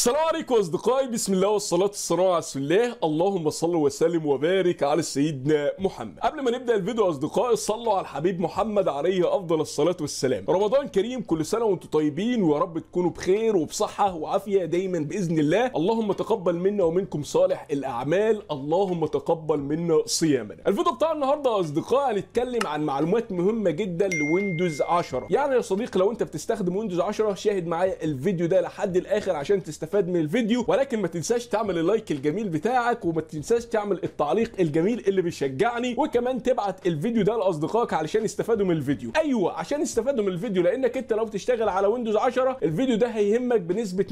السلام عليكم اصدقائي بسم الله والصلاه والسلام على رسول الله اللهم صل وسلم وبارك على سيدنا محمد قبل ما نبدا الفيديو اصدقائي صلوا على الحبيب محمد عليه افضل الصلاه والسلام رمضان كريم كل سنه وانتم طيبين ويا رب تكونوا بخير وبصحه وعافيه دايما باذن الله اللهم تقبل منا ومنكم صالح الاعمال اللهم تقبل منا صيامنا الفيديو بتاع النهارده اصدقائي هنتكلم عن معلومات مهمه جدا لويندوز 10 يعني يا صديقي لو انت بتستخدم ويندوز 10 شاهد معايا الفيديو ده لحد الاخر عشان تستفيد تستفاد من الفيديو ولكن ما تنساش تعمل اللايك الجميل بتاعك وما تنساش تعمل التعليق الجميل اللي بيشجعني وكمان تبعت الفيديو ده لاصدقائك علشان يستفادوا من الفيديو ايوه عشان يستفادوا من الفيديو لانك انت لو بتشتغل على ويندوز 10 الفيديو ده هيهمك بنسبه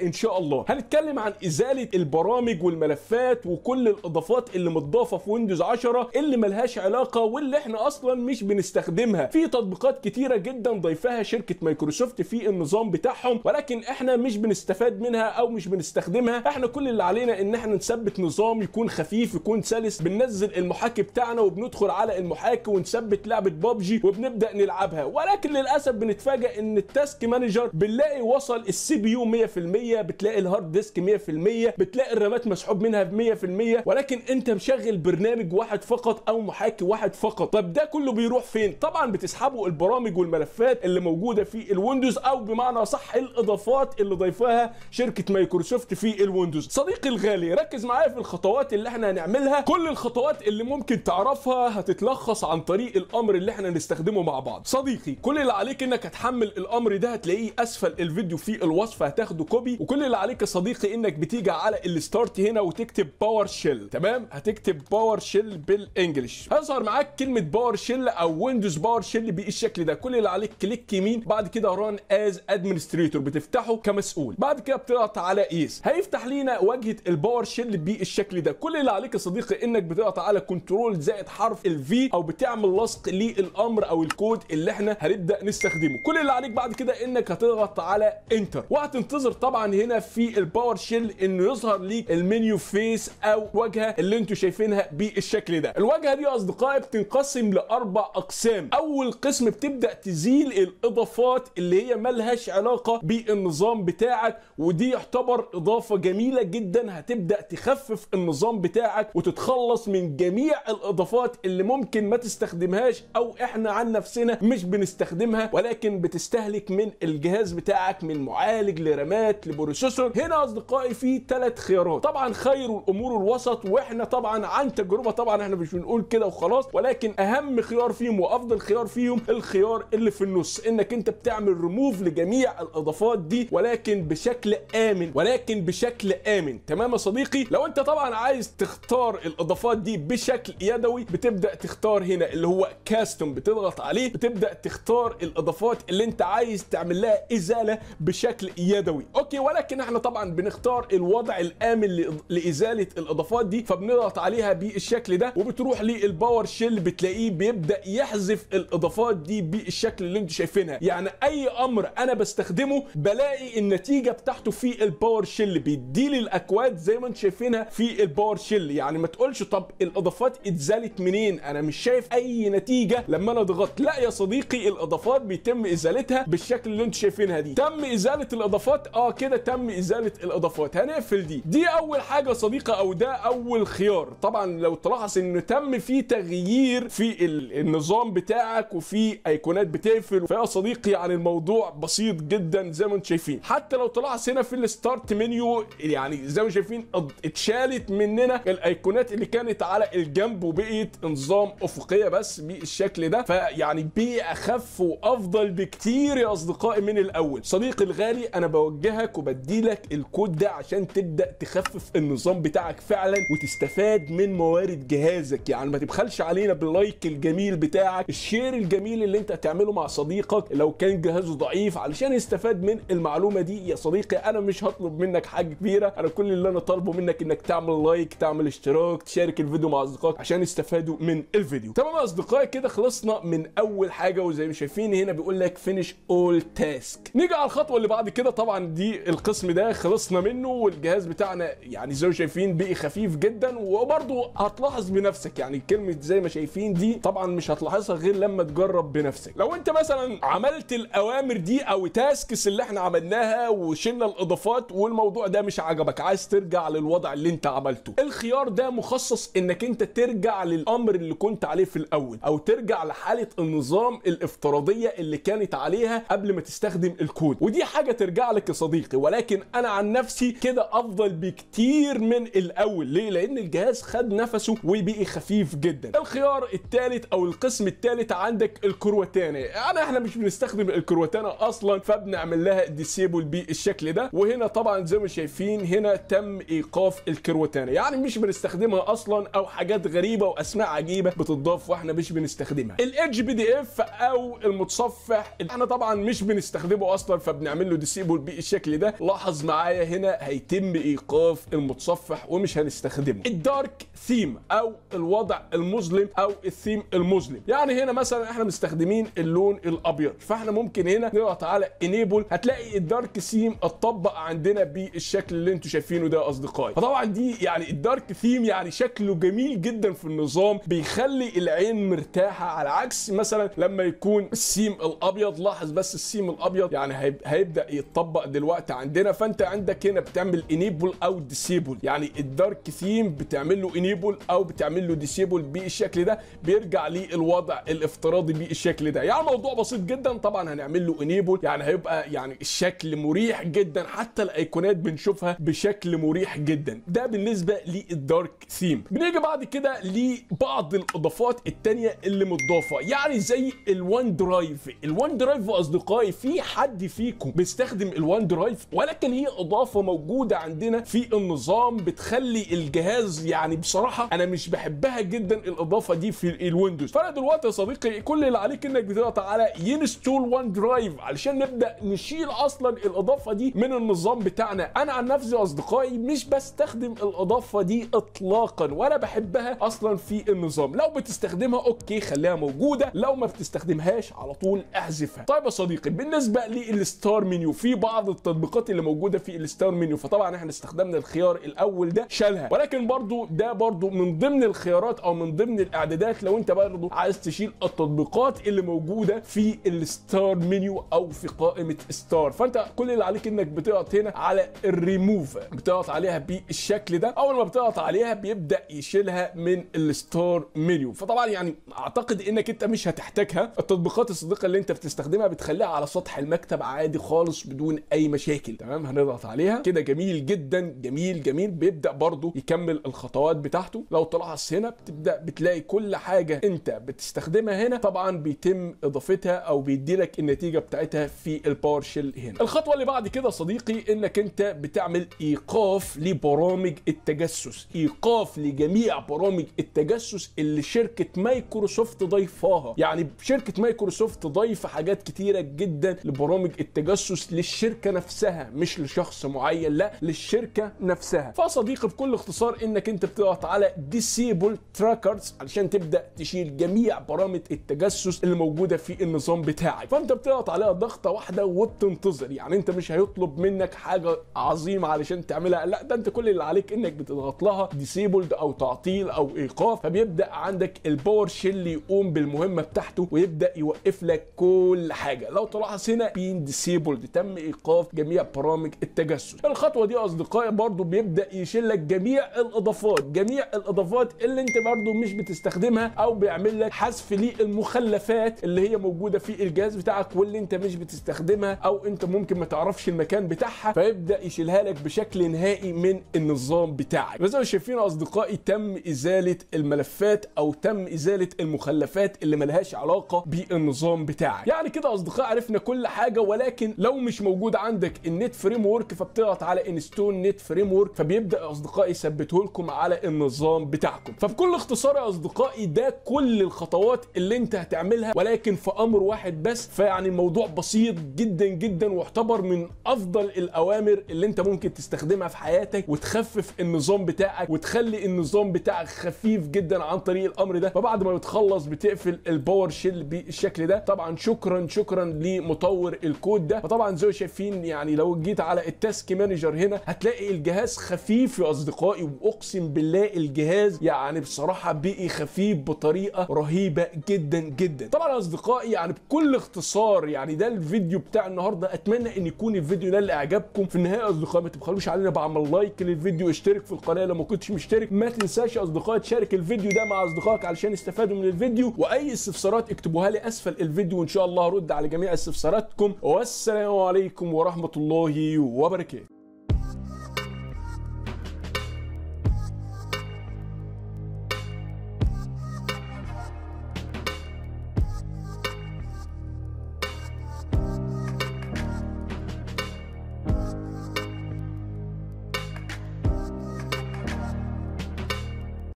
100% ان شاء الله هنتكلم عن ازاله البرامج والملفات وكل الاضافات اللي متضافه في ويندوز 10 اللي ملهاش علاقه واللي احنا اصلا مش بنستخدمها في تطبيقات كتيره جدا ضيفها شركه مايكروسوفت في النظام بتاعهم ولكن احنا مش بنستفاد منها او مش بنستخدمها احنا كل اللي علينا ان احنا نثبت نظام يكون خفيف يكون سلس بننزل المحاكي بتاعنا وبندخل على المحاكي ونثبت لعبه بابجي وبنبدا نلعبها ولكن للاسف بنتفاجئ ان التاسك مانجر بنلاقي وصل السي بي يو 100% بتلاقي الهارد ديسك 100% بتلاقي الرامات مسحوب منها 100% ولكن انت مشغل برنامج واحد فقط او محاكي واحد فقط طب ده كله بيروح فين طبعا بتسحبوا البرامج والملفات اللي موجوده في الويندوز او بمعنى صح الاضافات اللي ضايفاها شركه مايكروسوفت في الويندوز صديقي الغالي ركز معايا في الخطوات اللي احنا هنعملها كل الخطوات اللي ممكن تعرفها هتتلخص عن طريق الامر اللي احنا هنستخدمه مع بعض صديقي كل اللي عليك انك هتحمل الامر ده هتلاقيه اسفل الفيديو في الوصف هتاخده كوبي وكل اللي عليك يا صديقي انك بتيجي على الستارت هنا وتكتب باور شيل تمام هتكتب باور شيل بالانجلش هيظهر معاك كلمه باور شيل او ويندوز باور شيل بالشكل ده كل اللي عليك كليك يمين بعد كده ران از ادمنستريتور بتفتحه كمسؤول بعد كده بتضغط على ايس هيفتح لينا واجهه الباور شيل بالشكل ده كل اللي عليك يا صديقي انك بتضغط على كنترول زائد حرف الفي او بتعمل لصق للامر او الكود اللي احنا هنبدا نستخدمه كل اللي عليك بعد كده انك هتضغط على انتر وهتنتظر طبعا هنا في الباور شيل انه يظهر ليك المنيو فيس او واجهه اللي انتم شايفينها بالشكل ده الواجهه دي يا اصدقائي بتنقسم لاربع اقسام اول قسم بتبدا تزيل الاضافات اللي هي ملهاش علاقه بالنظام بتاعك و ودي يعتبر اضافه جميله جدا هتبدا تخفف النظام بتاعك وتتخلص من جميع الاضافات اللي ممكن ما تستخدمهاش او احنا عن نفسنا مش بنستخدمها ولكن بتستهلك من الجهاز بتاعك من معالج لرامات لبروسيسور هنا اصدقائي في ثلاث خيارات طبعا خير الامور الوسط واحنا طبعا عن تجربه طبعا احنا مش بنقول كده وخلاص ولكن اهم خيار فيهم وافضل خيار فيهم الخيار اللي في النص انك انت بتعمل ريموف لجميع الاضافات دي ولكن بشكل امن ولكن بشكل امن تمام يا صديقي لو انت طبعا عايز تختار الاضافات دي بشكل يدوي بتبدا تختار هنا اللي هو كاستم بتضغط عليه بتبدا تختار الاضافات اللي انت عايز تعمل لها ازاله بشكل يدوي اوكي ولكن احنا طبعا بنختار الوضع الامن لازاله الاضافات دي فبنضغط عليها بالشكل ده وبتروح للباور شيل بتلاقيه بيبدا يحذف الاضافات دي بالشكل اللي انتوا شايفينها يعني اي امر انا بستخدمه بلاقي النتيجه بتاعته في الباور شيل بيدي لي الاكواد زي ما انتم شايفينها في الباور شيل يعني ما تقولش طب الاضافات اتزالت منين انا مش شايف اي نتيجه لما انا ضغطت لا يا صديقي الاضافات بيتم ازالتها بالشكل اللي انتم شايفينها دي تم ازاله الاضافات اه كده تم ازاله الاضافات هنقفل دي دي اول حاجه صديقه او ده اول خيار طبعا لو تلاحظ انه تم في تغيير في النظام بتاعك وفي ايقونات بتقفل فيا صديقي يعني الموضوع بسيط جدا زي ما انتم شايفين حتى لو تلاحظ هنا في الستارت منيو يعني زي ما شايفين اتشالت مننا الايقونات اللي كانت على الجنب وبقيت نظام افقيه بس بالشكل ده فيعني بيئه اخف وافضل بكتير يا اصدقائي من الاول صديقي الغالي انا بوجهك وبديلك الكود ده عشان تبدا تخفف النظام بتاعك فعلا وتستفاد من موارد جهازك يعني ما تبخلش علينا باللايك الجميل بتاعك الشير الجميل اللي انت هتعمله مع صديقك لو كان جهازه ضعيف علشان يستفاد من المعلومه دي يا صديقي انا مش هطلب منك حاجه كبيره انا كل اللي انا طالبه منك انك تعمل لايك تعمل اشتراك تشارك الفيديو مع اصدقائك عشان يستفادوا من الفيديو تمام يا اصدقائي كده خلصنا من اول حاجه وزي ما شايفين هنا بيقول لك فينيش اول تاسك نيجي على الخطوه اللي بعد كده طبعا دي القسم ده خلصنا منه والجهاز بتاعنا يعني زي ما شايفين بقي خفيف جدا وبرضه هتلاحظ بنفسك يعني كلمه زي ما شايفين دي طبعا مش هتلاحظها غير لما تجرب بنفسك لو انت مثلا عملت الاوامر دي او تاسكس اللي احنا عملناها وشلنا اضافات والموضوع ده مش عجبك عايز ترجع للوضع اللي انت عملته الخيار ده مخصص انك انت ترجع للامر اللي كنت عليه في الاول او ترجع لحاله النظام الافتراضيه اللي كانت عليها قبل ما تستخدم الكود ودي حاجه ترجع لك يا صديقي ولكن انا عن نفسي كده افضل بكتير من الاول ليه لان الجهاز خد نفسه وبقي خفيف جدا الخيار الثالث او القسم الثالث عندك الكروتانه انا يعني احنا مش بنستخدم الكروتانه اصلا فبنعمل لها ديسيبل بالشكل ده وهنا طبعا زي ما شايفين هنا تم ايقاف الكروتانه يعني مش بنستخدمها اصلا او حاجات غريبه واسماء عجيبه بتضاف واحنا مش بنستخدمها الاتش بي دي اف او المتصفح احنا طبعا مش بنستخدمه اصلا فبنعمل له ديسيبل بالشكل ده لاحظ معايا هنا هيتم ايقاف المتصفح ومش هنستخدمه الدارك ثيم او الوضع المظلم او الثيم المظلم يعني هنا مثلا احنا مستخدمين اللون الابيض فاحنا ممكن هنا نضغط على انيبل هتلاقي الدارك ثيم الطب بيطبق عندنا بالشكل اللي انتم شايفينه ده يا اصدقائي فطبعا دي يعني الدارك ثيم يعني شكله جميل جدا في النظام بيخلي العين مرتاحه على عكس مثلا لما يكون السيم الابيض لاحظ بس السيم الابيض يعني هيبدا يتطبق دلوقتي عندنا فانت عندك هنا بتعمل انيبل او ديسيبل يعني الدارك ثيم بتعمل له انيبل او بتعمل له ديسيبل بالشكل ده بيرجع للوضع الافتراضي بالشكل ده يعني الموضوع بسيط جدا طبعا هنعمل له انيبل يعني هيبقى يعني الشكل مريح جدا حتى الايقونات بنشوفها بشكل مريح جدا ده بالنسبه للدارك ثيم بنيجي بعد كده لبعض الاضافات التانية اللي متضافه يعني زي الوان درايف الوان درايف اصدقائي في حد فيكم بيستخدم الوان درايف ولكن هي اضافه موجوده عندنا في النظام بتخلي الجهاز يعني بصراحه انا مش بحبها جدا الاضافه دي في الويندوز فانا دلوقتي يا صديقي كل اللي عليك انك بتضغط على ينستول وان درايف علشان نبدا نشيل اصلا الاضافه دي من النظام بتاعنا انا عن نفسي اصدقائي مش بستخدم الاضافه دي اطلاقا ولا بحبها اصلا في النظام لو بتستخدمها اوكي خليها موجوده لو ما بتستخدمهاش على طول احذفها طيب يا صديقي بالنسبه للستار منيو في بعض التطبيقات اللي موجوده في الستار منيو فطبعا احنا استخدمنا الخيار الاول ده شالها ولكن برضو ده برضو من ضمن الخيارات او من ضمن الاعدادات لو انت برضو عايز تشيل التطبيقات اللي موجوده في الستار منيو او في قائمه ستار فانت كل اللي عليك انك بت بتضغط هنا على الريموف بتضغط عليها بالشكل ده اول ما بتضغط عليها بيبدا يشيلها من الستار منيو فطبعا يعني اعتقد انك انت مش هتحتاجها التطبيقات الصديقه اللي انت بتستخدمها بتخليها على سطح المكتب عادي خالص بدون اي مشاكل تمام هنضغط عليها كده جميل جدا جميل جميل بيبدا برضو يكمل الخطوات بتاعته لو تلاحظ هنا بتبدا بتلاقي كل حاجه انت بتستخدمها هنا طبعا بيتم اضافتها او بيدي لك النتيجه بتاعتها في الباور شيل هنا الخطوه اللي بعد كده صديق صديقي انك انت بتعمل ايقاف لبرامج التجسس ايقاف لجميع برامج التجسس اللي شركه مايكروسوفت ضيفاها يعني شركه مايكروسوفت ضيف حاجات كتيره جدا لبرامج التجسس للشركه نفسها مش لشخص معين لا للشركه نفسها فصديقي بكل اختصار انك انت بتضغط على ديسيبل تراكرز علشان تبدا تشيل جميع برامج التجسس اللي موجوده في النظام بتاعك فانت بتضغط عليها ضغطه واحده وبتنتظر يعني انت مش هيطلب منك حاجه عظيمه علشان تعملها لا ده انت كل اللي عليك انك بتضغط لها ديسيبلد او تعطيل او ايقاف فبيبدا عندك الباور شيل يقوم بالمهمه بتاعته ويبدا يوقف لك كل حاجه لو تلاحظ هنا بين ديسيبلد تم ايقاف جميع برامج التجسس الخطوه دي اصدقائي برضو بيبدا يشيل لك جميع الاضافات جميع الاضافات اللي انت برضو مش بتستخدمها او بيعمل لك حذف للمخلفات اللي هي موجوده في الجهاز بتاعك واللي انت مش بتستخدمها او انت ممكن ما تعرفش المكان بتاعها فيبدا يشيلها لك بشكل نهائي من النظام بتاعك زي ما شايفين اصدقائي تم ازاله الملفات او تم ازاله المخلفات اللي ملهاش علاقه بالنظام بتاعك يعني كده اصدقائي عرفنا كل حاجه ولكن لو مش موجود عندك النت فريم ورك فبتضغط على انستول نت فريم ورك فبيبدا يا اصدقائي يثبته لكم على النظام بتاعكم فبكل اختصار يا اصدقائي ده كل الخطوات اللي انت هتعملها ولكن في امر واحد بس فيعني الموضوع بسيط جدا جدا واعتبر من افضل افضل الاوامر اللي انت ممكن تستخدمها في حياتك وتخفف النظام بتاعك وتخلي النظام بتاعك خفيف جدا عن طريق الامر ده فبعد ما بتخلص بتقفل الباور شيل بالشكل ده طبعا شكرا شكرا لمطور الكود ده فطبعا زي ما شايفين يعني لو جيت على التاسك مانجر هنا هتلاقي الجهاز خفيف يا اصدقائي واقسم بالله الجهاز يعني بصراحه بقي خفيف بطريقه رهيبه جدا جدا طبعا اصدقائي يعني بكل اختصار يعني ده الفيديو بتاع النهارده اتمنى ان يكون الفيديو ده نال اعجابكم في النهايه اصدقائي ما تبخلوش علينا بعمل لايك للفيديو اشترك في القناه لو ما كنتش مشترك ما تنساش اصدقائي تشارك الفيديو ده مع اصدقائك علشان يستفادوا من الفيديو واي استفسارات اكتبوها لي اسفل الفيديو وان شاء الله هرد على جميع استفساراتكم والسلام عليكم ورحمه الله وبركاته